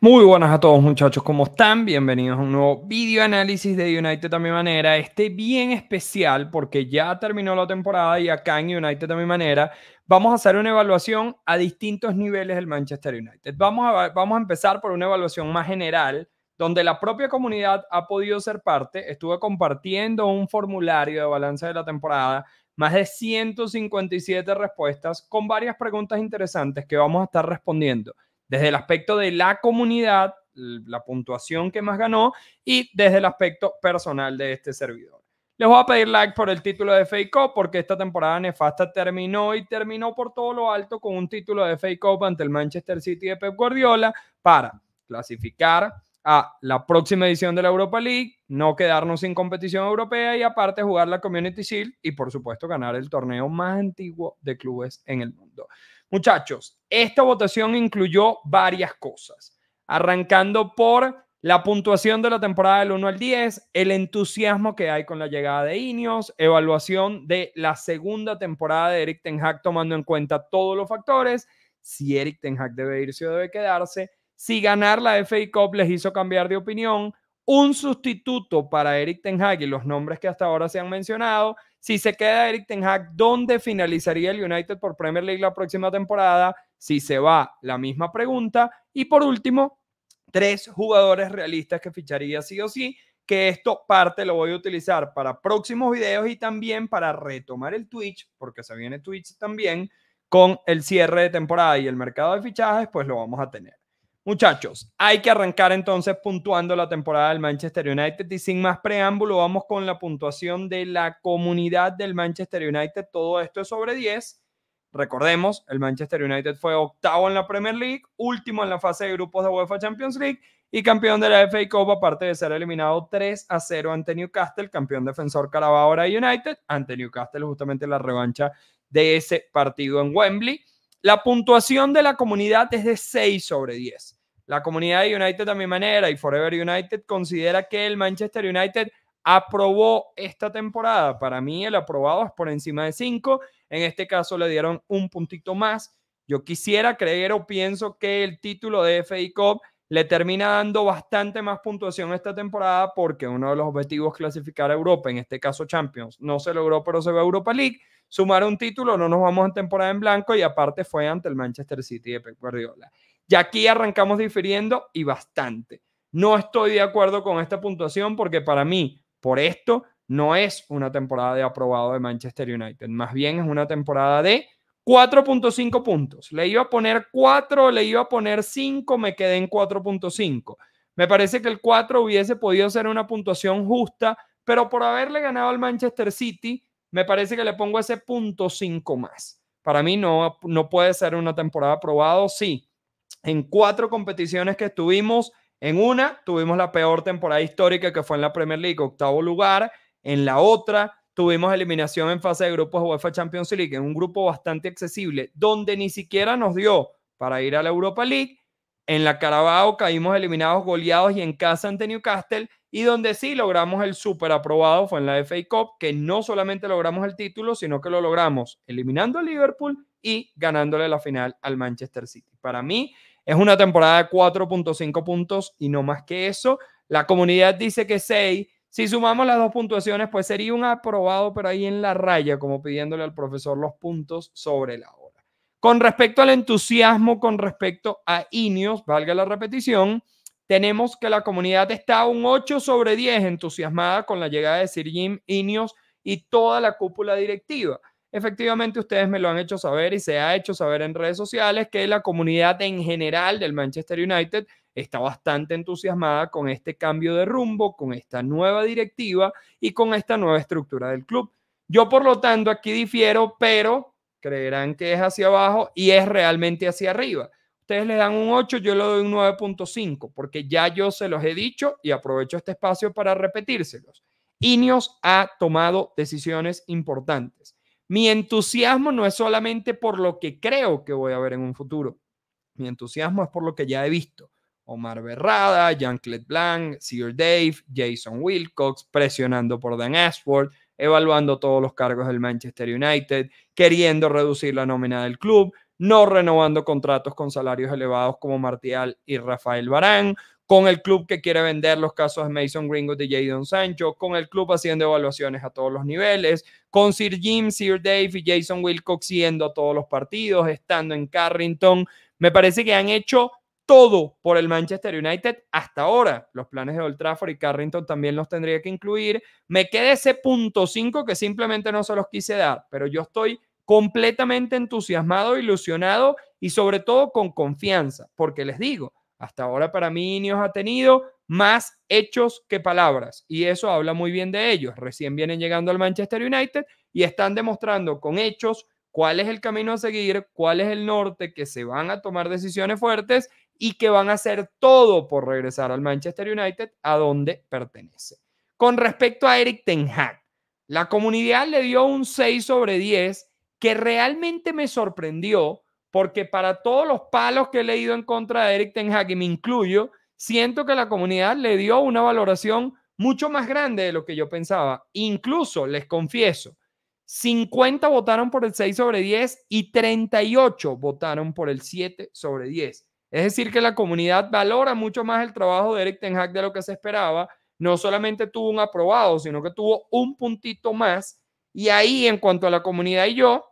Muy buenas a todos muchachos, ¿cómo están? Bienvenidos a un nuevo video análisis de United a mi manera. Este bien especial porque ya terminó la temporada y acá en United a mi manera vamos a hacer una evaluación a distintos niveles del Manchester United. Vamos a, vamos a empezar por una evaluación más general donde la propia comunidad ha podido ser parte. Estuve compartiendo un formulario de balance de la temporada, más de 157 respuestas con varias preguntas interesantes que vamos a estar respondiendo desde el aspecto de la comunidad, la puntuación que más ganó y desde el aspecto personal de este servidor. Les voy a pedir like por el título de Fake Cup porque esta temporada nefasta terminó y terminó por todo lo alto con un título de Fake Cup ante el Manchester City de Pep Guardiola para clasificar a la próxima edición de la Europa League, no quedarnos sin competición europea y aparte jugar la Community Shield y por supuesto ganar el torneo más antiguo de clubes en el mundo. Muchachos, esta votación incluyó varias cosas, arrancando por la puntuación de la temporada del 1 al 10, el entusiasmo que hay con la llegada de Ineos, evaluación de la segunda temporada de Eric Ten Hag tomando en cuenta todos los factores, si Eric Ten Hag debe irse o debe quedarse, si ganar la FA Cup les hizo cambiar de opinión, un sustituto para Eric Ten Hag y los nombres que hasta ahora se han mencionado, si se queda Eric Ten Hag, ¿dónde finalizaría el United por Premier League la próxima temporada? Si se va, la misma pregunta. Y por último, tres jugadores realistas que ficharía sí o sí, que esto parte lo voy a utilizar para próximos videos y también para retomar el Twitch, porque se viene Twitch también, con el cierre de temporada y el mercado de fichajes, pues lo vamos a tener. Muchachos, hay que arrancar entonces puntuando la temporada del Manchester United y sin más preámbulo vamos con la puntuación de la comunidad del Manchester United. Todo esto es sobre 10. Recordemos, el Manchester United fue octavo en la Premier League, último en la fase de grupos de UEFA Champions League y campeón de la FA Cup, aparte de ser eliminado 3 a 0 ante Newcastle, campeón defensor Carabao United, ante Newcastle, justamente la revancha de ese partido en Wembley. La puntuación de la comunidad es de 6 sobre 10. La comunidad de United a mi manera y Forever United considera que el Manchester United aprobó esta temporada. Para mí el aprobado es por encima de cinco. En este caso le dieron un puntito más. Yo quisiera creer o pienso que el título de FA Cup le termina dando bastante más puntuación esta temporada porque uno de los objetivos es clasificar a Europa, en este caso Champions. No se logró, pero se va a Europa League. Sumar un título, no nos vamos a temporada en blanco y aparte fue ante el Manchester City de Pep Guardiola. Y aquí arrancamos difiriendo y bastante. No estoy de acuerdo con esta puntuación porque para mí, por esto, no es una temporada de aprobado de Manchester United. Más bien es una temporada de 4.5 puntos. Le iba a poner 4, le iba a poner 5, me quedé en 4.5. Me parece que el 4 hubiese podido ser una puntuación justa, pero por haberle ganado al Manchester City, me parece que le pongo ese punto 5 más. Para mí no, no puede ser una temporada aprobado, sí en cuatro competiciones que estuvimos, en una tuvimos la peor temporada histórica que fue en la Premier League, octavo lugar, en la otra tuvimos eliminación en fase de grupos UEFA Champions League, en un grupo bastante accesible, donde ni siquiera nos dio para ir a la Europa League. En la Carabao caímos eliminados, goleados y en casa ante Newcastle. Y donde sí logramos el super aprobado fue en la FA Cup, que no solamente logramos el título, sino que lo logramos eliminando a Liverpool y ganándole la final al Manchester City. Para mí es una temporada de 4.5 puntos y no más que eso. La comunidad dice que 6. Si sumamos las dos puntuaciones, pues sería un aprobado, pero ahí en la raya, como pidiéndole al profesor los puntos sobre la hora. Con respecto al entusiasmo, con respecto a Ineos, valga la repetición, tenemos que la comunidad está un 8 sobre 10 entusiasmada con la llegada de Sir Jim Ineos y toda la cúpula directiva. Efectivamente, ustedes me lo han hecho saber y se ha hecho saber en redes sociales que la comunidad en general del Manchester United está bastante entusiasmada con este cambio de rumbo, con esta nueva directiva y con esta nueva estructura del club. Yo, por lo tanto, aquí difiero, pero creerán que es hacia abajo y es realmente hacia arriba. Ustedes le dan un 8, yo le doy un 9.5, porque ya yo se los he dicho y aprovecho este espacio para repetírselos. Ineos ha tomado decisiones importantes mi entusiasmo no es solamente por lo que creo que voy a ver en un futuro. Mi entusiasmo es por lo que ya he visto. Omar Berrada, Jean-Claude Blanc, Sir Dave, Jason Wilcox, presionando por Dan Ashford, evaluando todos los cargos del Manchester United, queriendo reducir la nómina del club, no renovando contratos con salarios elevados como Martial y Rafael Barán, con el club que quiere vender los casos de Mason Gringo de Jadon Sancho, con el club haciendo evaluaciones a todos los niveles, con Sir Jim, Sir Dave y Jason Wilcox siendo, a todos los partidos, estando en Carrington. Me parece que han hecho todo por el Manchester United hasta ahora. Los planes de Old Trafford y Carrington también los tendría que incluir. Me queda ese punto 5 que simplemente no se los quise dar, pero yo estoy completamente entusiasmado, ilusionado y sobre todo con confianza, porque les digo, hasta ahora para mí Ineos ha tenido más hechos que palabras y eso habla muy bien de ellos. Recién vienen llegando al Manchester United y están demostrando con hechos cuál es el camino a seguir, cuál es el norte, que se van a tomar decisiones fuertes y que van a hacer todo por regresar al Manchester United a donde pertenece. Con respecto a Eric Ten Hag, la comunidad le dio un 6 sobre 10 que realmente me sorprendió porque para todos los palos que he leído en contra de Eric Ten Hag, y me incluyo, siento que la comunidad le dio una valoración mucho más grande de lo que yo pensaba. Incluso, les confieso, 50 votaron por el 6 sobre 10 y 38 votaron por el 7 sobre 10. Es decir, que la comunidad valora mucho más el trabajo de Eric Ten Hag de lo que se esperaba. No solamente tuvo un aprobado, sino que tuvo un puntito más. Y ahí, en cuanto a la comunidad y yo,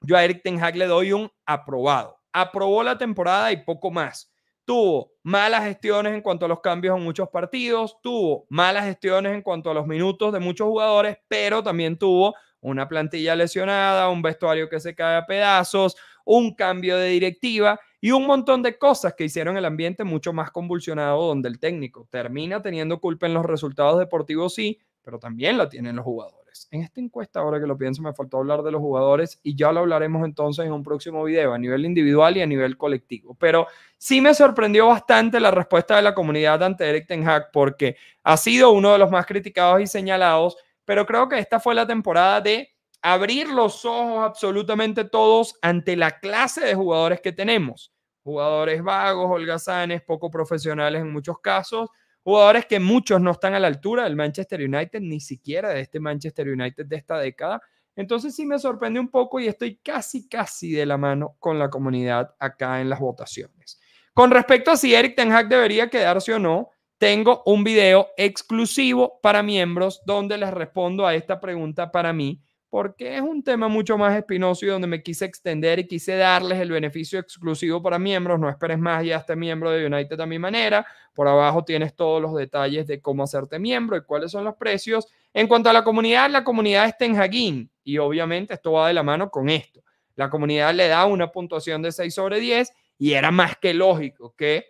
yo a Eric Ten Hag le doy un aprobado. Aprobó la temporada y poco más. Tuvo malas gestiones en cuanto a los cambios en muchos partidos, tuvo malas gestiones en cuanto a los minutos de muchos jugadores, pero también tuvo una plantilla lesionada, un vestuario que se cae a pedazos, un cambio de directiva y un montón de cosas que hicieron el ambiente mucho más convulsionado donde el técnico termina teniendo culpa en los resultados deportivos, sí, pero también la tienen los jugadores. En esta encuesta, ahora que lo pienso, me faltó hablar de los jugadores y ya lo hablaremos entonces en un próximo video a nivel individual y a nivel colectivo. Pero sí me sorprendió bastante la respuesta de la comunidad ante Eric Ten Hag porque ha sido uno de los más criticados y señalados, pero creo que esta fue la temporada de abrir los ojos absolutamente todos ante la clase de jugadores que tenemos. Jugadores vagos, holgazanes, poco profesionales en muchos casos, Jugadores que muchos no están a la altura del Manchester United, ni siquiera de este Manchester United de esta década. Entonces sí me sorprende un poco y estoy casi, casi de la mano con la comunidad acá en las votaciones. Con respecto a si Eric Ten Hag debería quedarse o no, tengo un video exclusivo para miembros donde les respondo a esta pregunta para mí porque es un tema mucho más espinoso y donde me quise extender y quise darles el beneficio exclusivo para miembros. No esperes más, ya hazte este miembro de United a mi manera. Por abajo tienes todos los detalles de cómo hacerte miembro y cuáles son los precios. En cuanto a la comunidad, la comunidad está en Hagin y obviamente esto va de la mano con esto. La comunidad le da una puntuación de 6 sobre 10 y era más que lógico que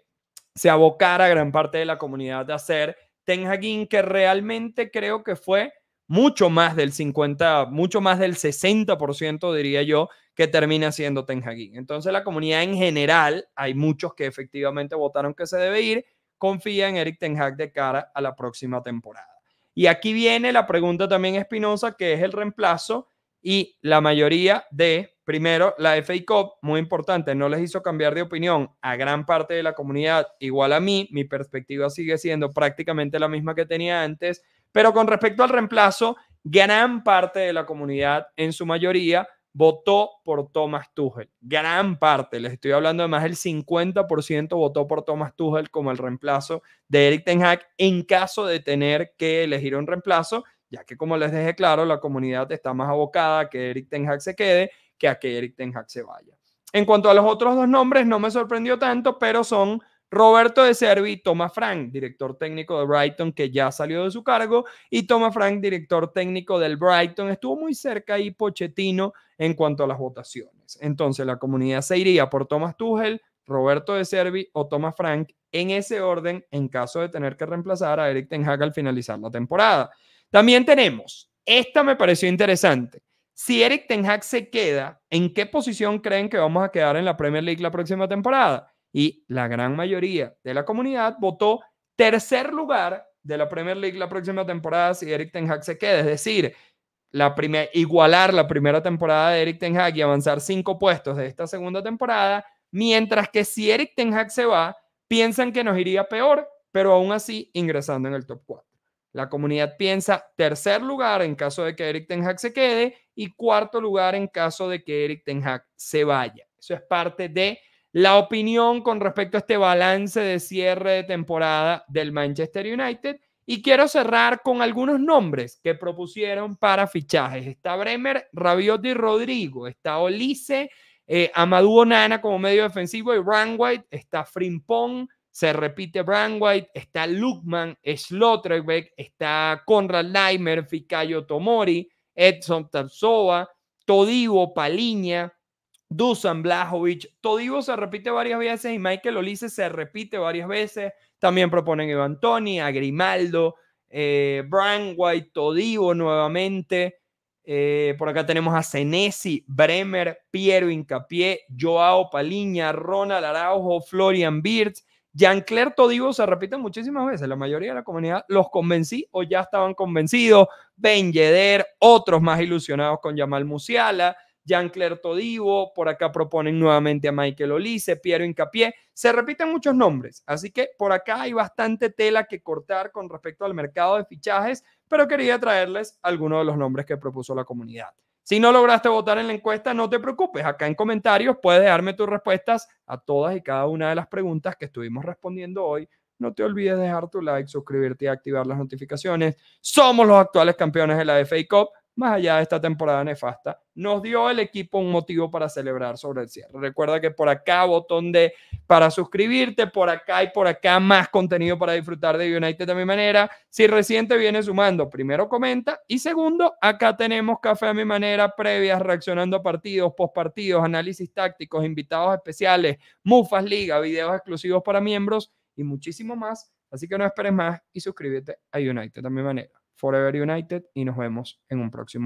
se abocara gran parte de la comunidad de hacer Ten Hagin, que realmente creo que fue mucho más del 50, mucho más del 60%, diría yo, que termina siendo Ten Hag Entonces la comunidad en general, hay muchos que efectivamente votaron que se debe ir, confía en Eric Ten Hag de cara a la próxima temporada. Y aquí viene la pregunta también espinosa, que es el reemplazo y la mayoría de, primero, la FA Cup, muy importante, no les hizo cambiar de opinión a gran parte de la comunidad, igual a mí, mi perspectiva sigue siendo prácticamente la misma que tenía antes pero con respecto al reemplazo, gran parte de la comunidad, en su mayoría, votó por Thomas Tuchel. Gran parte, les estoy hablando de más del 50% votó por Thomas Tuchel como el reemplazo de Eric Ten Hag en caso de tener que elegir un reemplazo, ya que como les dejé claro, la comunidad está más abocada a que Eric Ten Hag se quede que a que Eric Ten Hag se vaya. En cuanto a los otros dos nombres, no me sorprendió tanto, pero son Roberto de Servi, Thomas Frank, director técnico de Brighton, que ya salió de su cargo, y Thomas Frank, director técnico del Brighton. Estuvo muy cerca y Pochettino en cuanto a las votaciones. Entonces, la comunidad se iría por Thomas Tuchel, Roberto de Servi o Thomas Frank en ese orden en caso de tener que reemplazar a Eric Ten Hag al finalizar la temporada. También tenemos, esta me pareció interesante. Si Eric Ten Hag se queda, ¿en qué posición creen que vamos a quedar en la Premier League la próxima temporada? y la gran mayoría de la comunidad votó tercer lugar de la Premier League la próxima temporada si Eric Ten Hag se queda. Es decir, la igualar la primera temporada de Eric Ten Hag y avanzar cinco puestos de esta segunda temporada, mientras que si Eric Ten Hag se va, piensan que nos iría peor, pero aún así ingresando en el top 4. La comunidad piensa tercer lugar en caso de que Eric Ten Hag se quede y cuarto lugar en caso de que Eric Ten Hag se vaya. Eso es parte de la opinión con respecto a este balance de cierre de temporada del Manchester United. Y quiero cerrar con algunos nombres que propusieron para fichajes. Está Bremer, Rabiot y Rodrigo. Está Olise, eh, Amadou Onana como medio defensivo y White Está Frimpong, se repite White Está Lukman, Schlotterbeck. Está Conrad Leimer, Ficayo Tomori, Edson Tarsova, Todivo, Paliña, Dusan Blajovic, Todivo se repite varias veces y Michael Olise se repite varias veces. También proponen Iván Tony, a Grimaldo, eh, White, Todivo nuevamente. Eh, por acá tenemos a Senesi, Bremer, Piero Incapié, Joao Paliña, Ronald Araujo, Florian Birds. Jean-Claire Todivo se repite muchísimas veces. La mayoría de la comunidad los convencí o ya estaban convencidos. Ben Yeder, otros más ilusionados con Jamal Musiala. Jean-Claire Todivo, por acá proponen nuevamente a Michael Olise, Piero Incapié, se repiten muchos nombres, así que por acá hay bastante tela que cortar con respecto al mercado de fichajes, pero quería traerles algunos de los nombres que propuso la comunidad. Si no lograste votar en la encuesta, no te preocupes. Acá en comentarios puedes dejarme tus respuestas a todas y cada una de las preguntas que estuvimos respondiendo hoy. No te olvides dejar tu like, suscribirte y activar las notificaciones. Somos los actuales campeones de la FA Cup más allá de esta temporada nefasta, nos dio el equipo un motivo para celebrar sobre el cierre. Recuerda que por acá botón de para suscribirte, por acá y por acá más contenido para disfrutar de United de mi manera. Si reciente viene sumando, primero comenta y segundo, acá tenemos café a mi manera, previas, reaccionando a partidos, postpartidos, análisis tácticos, invitados especiales, mufas liga, videos exclusivos para miembros y muchísimo más. Así que no esperes más y suscríbete a United de mi manera. Forever United y nos vemos en un próximo.